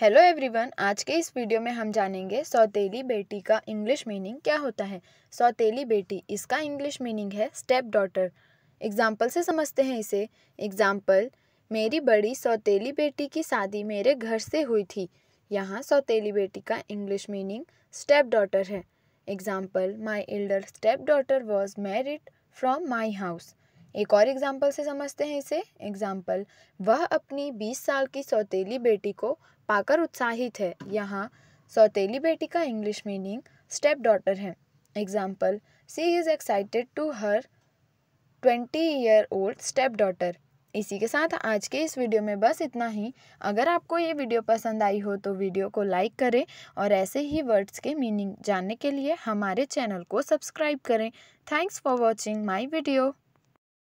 hello everyone आज के इस वीडियो में हम जानेंगे सौतेली बेटी का इंग्लिश मीनिंग क्या होता है सौतेली बेटी इसका इंग्लिश मीनिंग है स्टेप डॉटर एग्जाम्पल से समझते हैं इसे एग्जाम्पल मेरी बड़ी सौतेली बेटी की शादी मेरे घर से हुई थी यहाँ सौतेली बेटी का इंग्लिश मीनिंग स्टेप डॉटर है example my elder step daughter was married from my house एक और एग्जाम्पल से समझते हैं इसे एग्जाम्पल वह अपनी बीस साल की सौतेली बेटी को पाकर उत्साहित है यहाँ सौतेली बेटी का इंग्लिश मीनिंग स्टेप डॉटर है example she is excited to her twenty year old step daughter इसी के साथ आज के इस वीडियो में बस इतना ही अगर आपको ये वीडियो पसंद आई हो तो वीडियो को लाइक करें और ऐसे ही वर्ड्स के मीनिंग जानने के लिए हमारे चैनल को सब्सक्राइब करें thanks for watching my video